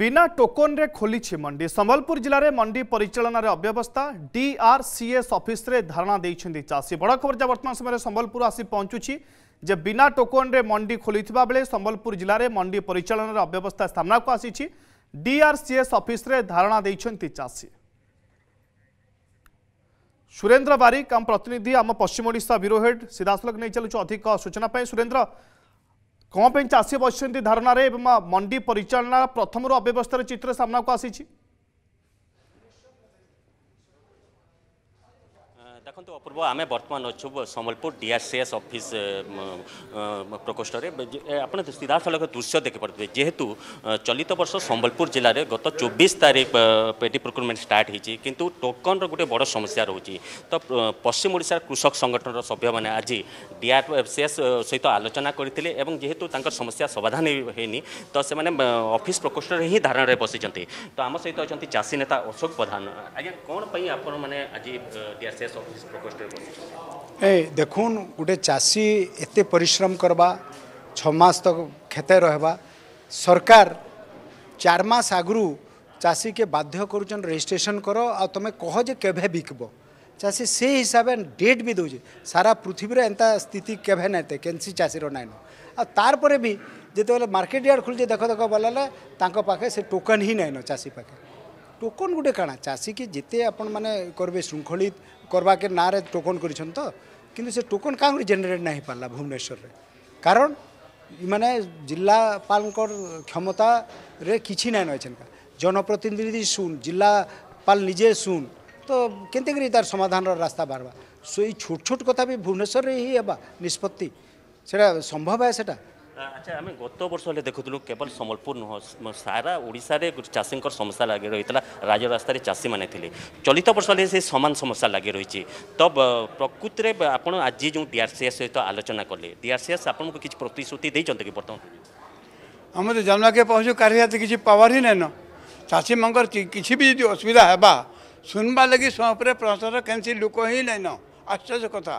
ବିନା ଟୋକନରେ ଖୋଲିଛି ମଣ୍ଡି ସମ୍ବଲପୁର ଜିଲ୍ଲାରେ ମଣ୍ଡି ପରିଚାଳନାରେ ଅବ୍ୟବସ୍ଥା ଡିଆର୍ସିଏସ୍ ଅଫିସରେ ଧାରଣା ଦେଇଛନ୍ତି ଚାଷୀ ବଡ଼ ଖବର ଯାହା ବର୍ତ୍ତମାନ ସମୟରେ ସମ୍ବଲପୁର ଆସି ପହଞ୍ଚୁଛି ଯେ ବିନା ଟୋକନରେ ମଣ୍ଡି ଖୋଲିଥିବା ବେଳେ ସମ୍ବଲପୁର ଜିଲ୍ଲାରେ ମଣ୍ଡି ପରିଚାଳନାରେ ଅବ୍ୟବସ୍ଥା ସାମ୍ନାକୁ ଆସିଛି ଡିଆର୍ସିଏସ୍ ଅଫିସରେ ଧାରଣା ଦେଇଛନ୍ତି ଚାଷୀ ସୁରେନ୍ଦ୍ର ବାରିକ ଆମ ପ୍ରତିନିଧି ଆମ ପଶ୍ଚିମ ଓଡ଼ିଶା ବ୍ୟୁରୋ ହେଡ୍ ସିଧାସଳଖ ନେଇ ଚାଲୁଛୁ ଅଧିକ ସୂଚନା ପାଇଁ ସୁରେନ୍ଦ୍ର কোম্পেঞ্চাসি বসন্তি ধারণা রে মণ্ডি পরিচালনার প্রথমৰ অব্যৱস্থাৰ चित्र सामनाকো আছিছি দেখন্তু অপূর্ব আমি বর্তমান অছু সম্বলপুর ডিআরসিএস অফিস প্রকোষ্ঠরে আপনার সিধাসলখ দৃশ্য দেখিপারে যেহেতু চলিত বর্ষ সম্বলপুর জেলার গত চব্বিশ তারিখ পেটি প্রক্রুটমেন্ট স্টার্ট হয়েছি কিন্তু টোকনর গোটে বড় সমস্যা রয়েছে তো পশ্চিম ওড়শার কৃষক সভ্য মানে আজ ডিআরসিএস সহিত আলোচনা করে এবং যেহেতু তাঁর সমস্যা সমাধান হয়নি তো সে অফিস প্রকোষ্ঠরে হি ধারণায় বসিছেন তো আমার সহ অনেক চাষী নেতা অশোক প্রধান আজ্ঞা কোণ আপনার মানে আজ ডিআরসিএস অফিস ଏ ଦେଖୁନ୍ ଗୋଟେ ଚାଷୀ ଏତେ ପରିଶ୍ରମ କରବା ଛଅ ମାସ ତକ କ୍ଷେତେ ରହିବା ସରକାର ଚାର ମାସ ଆଗରୁ ଚାଷୀକେ ବାଧ୍ୟ କରୁଛନ୍ ରେଜିଷ୍ଟ୍ରେସନ୍ କର ଆଉ ତମେ କହ ଯେ କେଭେ ବିକବ ଚାଷୀ ସେ ହିସାବେ ଡେଟ୍ ବି ଦେଉଛେ ସାରା ପୃଥିବୀରେ ଏନ୍ତା ସ୍ଥିତି କେଭେ ନାଇଁତେ କେନ୍ସି ଚାଷୀର ନାଇଁନ ଆଉ ତାର୍ ପରେ ବି ଯେତେବେଳେ ମାର୍କେଟ୍ ୟାର୍ଡ଼ ଖୋଲୁଛେ ଦେଖ ଦେଖ ବୋଲେ ତାଙ୍କ ପାଖେ ସେ ଟୋକନ୍ ହିଁ ନାଇଁନ ଚାଷୀ ପାଖେ টোকন গোটে ଟୋକନ চাষী কি যেতে ଯେତେ মানে করবে শৃঙ্খলিত করবাকে না টোকন করেছেন তো কিন্তু সে টোকন কাঙ্গুরি জেনেরেট না হয়ে পারা ভুবনেশ্বরের কারণ মানে জেলাপাল ক্ষমতা রে কিছু নাই নয়েছেন জনপ্রতিনিধি শুন জেলাপাল নিজে শুন তো কেমতে করে তার সমাধানর রাস্তা বাড়বা সেই ছোট ছোট কথা বি ভুবনেশ্বরের হি হবা নিষ্পত্তি সেটা সম্ভব হয় সেটা ଆଚ୍ଛା ଆମେ ଗତ ବର୍ଷ ହେଲେ ଦେଖୁଥିଲୁ କେବଳ ସମ୍ବଲପୁର ନୁହଁ ସାରା ଓଡ଼ିଶାରେ ଚାଷୀଙ୍କର ସମସ୍ୟା ଲାଗି ରହିଥିଲା ରାଜରାସ୍ତାରେ ଚାଷୀମାନେ ଥିଲେ ଚଳିତ ବର୍ଷ ହେଲେ ସେ ସମାନ ସମସ୍ୟା ଲାଗି ରହିଛି ତ ପ୍ରକୃତିରେ ଆପଣ ଆଜି ଯେଉଁ ଡିଆର୍ସିଏସ୍ ସହିତ ଆଲୋଚନା କଲେ ଡିଆର୍ସିଏସ୍ ଆପଣଙ୍କୁ କିଛି ପ୍ରତିଶ୍ରୁତି ଦେଇଛନ୍ତି କି ବର୍ତ୍ତମାନ ଆମେ ତ ଜନ୍ମାକେ ପହଞ୍ଚୁ କାରିଆତେ କିଛି ପାୱାର ହିଁ ନାଇଁନ ଚାଷୀମାନଙ୍କର କିଛି ବି ଯଦି ଅସୁବିଧା ହେବା ଶୁଣବା ଲାଗି ସମ ଉପରେ ପ୍ରଶାସନ କେମିତି ଲୋକ ହିଁ ନାଇଁନ ଆଶ୍ଚର୍ଯ୍ୟ କଥା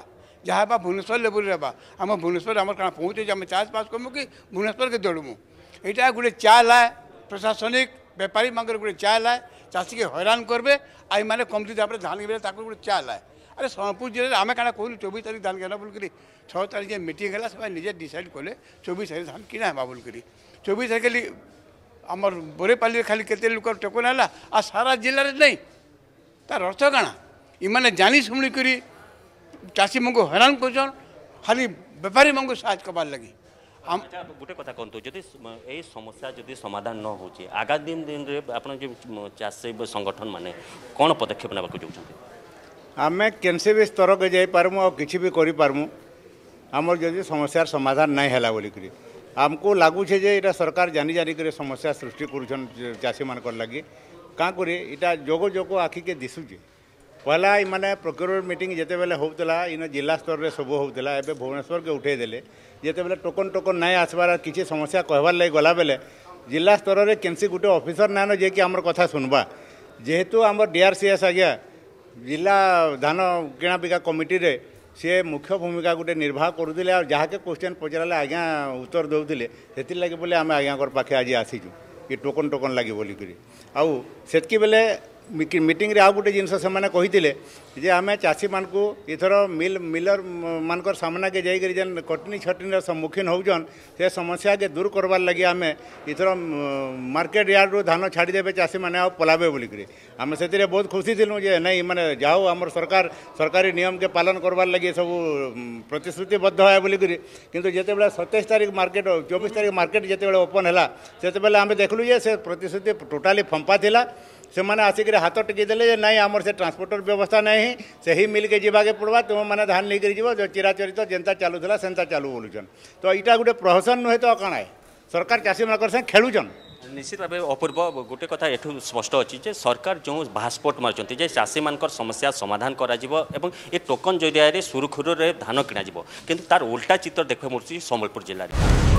যাবে ভুনেশ্বরলে বুল রেবা আমা ভুনেশ্বর আমাৰ কাণা পই উঠে যামে চাৰ্জ পাস কৰ্মু কি ভুনেশ্বরকে যড়ুমু এটা গুলে চাল আ প্রশাসনিক ব্যাপারি মাঙ্গৰ গুলে চাল আ চাছিকে হেরান করবে আই মানে কমপি যাবৰে ধান গেলে তাকৰ গুলে চাল আ আরে সমপুরজিৰে আমে কাণা কইল 24 তারিখ ধান গেলা বুলকৰি 6 তারিখে মিটি গলা সবাই নিজে ডিসাইড কৰলে 24 তারিখ ধান কিনা বাবুল কইল 24 তারিখে আমাৰ বুরেপালি খালি কতে লোকৰ টোকন আলা আ সারা জিলাৰত নাই তা ৰছনা ই মানে জানি শুনি কৰি ଚାଷୀମାନଙ୍କୁ ହଇରାଣ କରୁଛନ୍ ଖାଲି ବେପାରୀମାନଙ୍କୁ ସାହାଯ୍ୟ କର୍ବାର୍ ଲାଗି গোটে কথা কুহতু যদি এই সমস্যা যদি সমাধান ন হচ্ছে আগামী দিনে আপনার যে চাষী সংগঠন মানে কোণ পদক্ষেপ নেওয়া যাচ্ছেন আমি কেনসি বি স্তরকে যাইপারমু আছে বি করে পারমু আমার যদি সমস্যার সমাধান নাই হেলা বলিকি আমি লাগুছে যে এটা সরকার জানি জানি করে সমস্যা সৃষ্টি করছেন চাষী মানকর লাগি কাঁ করে এটা যোগ যোগ আখিকে দিশুছে ପହେଲା ଏମାନେ ପ୍ରକ୍ୟୁରର ମିଟିଂ ଯେତେବେଳେ ହେଉଥିଲା ଇନ ଜିଲ୍ଲା ସ୍ତରରେ ସବୁ ହେଉଥିଲା ଏବେ ଭୁବନେଶ୍ୱରକେ ଉଠେଇ ଦେଲେ ଯେତେବେଳେ ଟୋକନ୍ ଟୋକନ୍ ନାଇଁ ଆସବାର ଆର୍ କିଛି ସମସ୍ୟା କହିବାର ଲାଗି ଗଲାବେଲେ ଜିଲ୍ଲା ସ୍ତରରେ କେନ୍ସି ଗୋଟେ ଅଫିସର ନାଇଁନ ଯିଏକି ଆମର କଥା ଶୁଣବା ଯେହେତୁ ଆମର ଡି ଆର୍ ସି ଏସ୍ ଆଜ୍ଞା ଜିଲ୍ଲା ଧାନ କିଣାବିକା କମିଟିରେ ସିଏ ମୁଖ୍ୟ ଭୂମିକା ଗୋଟେ ନିର୍ବାହ କରୁଥିଲେ ଆଉ ଯାହାକେ କୋଶ୍ଚିନ୍ ପଚାରିଲେ ଆଜ୍ଞା ଉତ୍ତର ଦେଉଥିଲେ ସେଥିର୍ଲାଗି ବୋଲେ ଆମେ ଆଜ୍ଞାଙ୍କର ପାଖେ ଆଜି ଆସିଛୁ କି ଟୋକନ୍ ଟୋକନ୍ ଲାଗି ବୋଲିକରି ଆଉ ସେତ୍କି ବେଲେ मीटिंग रे आ गोटे जिनस आम चाषी मानक इथर मिल मिलर मानक सामनाके जाकर जेन कटनी छटनी सम्मुखीन हो समस्या के दूर करवार लगे आम इथर मार्केट यार्ड यार्ड्रु धान छाड़देवे चाषी मैंने पलावे बोलिक आम से बहुत खुशी थी जे नहीं मैंने जाओ आम सरकार सरकारी नियम के पालन करवार लगे सब प्रतिश्रुतिबद्ध है बोलिक कितु जिते सतैश तारीख मार्केट चौबीस तारीख मार्केट जिते ओपन है से आम देखल से प्रतिश्रुति टोटाली फंपा था ସେମାନେ ଆସିକରି ହାତ ଟେକି ଦେଲେ ଯେ ନାଇଁ ଆମର ସେ ଟ୍ରାନ୍ସପୋର୍ଟର ବ୍ୟବସ୍ଥା ନାହିଁ ସେହି ମିଲ୍କେ ଯିବାକେ ପଡ଼ବା ତୁମେମାନେ ଧାନ ନେଇକରି ଯିବ ଚିରାଚରିତ ଯେନ୍ତା ଚାଲୁଥିଲା ସେନ୍ତା ଚାଲୁ ବୋଲୁଛନ୍ ତ ଇଟା ଗୋଟେ ପ୍ରହସନ ନୁହେଁ ତ କାଣା ସରକାର ଚାଷୀମାନଙ୍କର ସାଙ୍ଗେ ଖେଳୁଛନ୍ ନିଶ୍ଚିତ ଭାବେ ଅପୂର୍ବ ଗୋଟେ କଥା ଏଠୁ ସ୍ପଷ୍ଟ ଅଛି ଯେ ସରକାର ଯେଉଁ ଭାସ୍ପୋର୍ଟ ମାରୁଛନ୍ତି ଯେ ଚାଷୀମାନଙ୍କର ସମସ୍ୟା ସମାଧାନ କରାଯିବ ଏବଂ ଏ ଟୋକନ୍ ଜରିଆରେ ସୁରୁଖୁରୁରେ ଧାନ କିଣାଯିବ କିନ୍ତୁ কিণা কিন্তু ଚିତ୍ର উল্টা চিত্র ସମ୍ବଲପୁର ଜିଲ୍ଲାରେ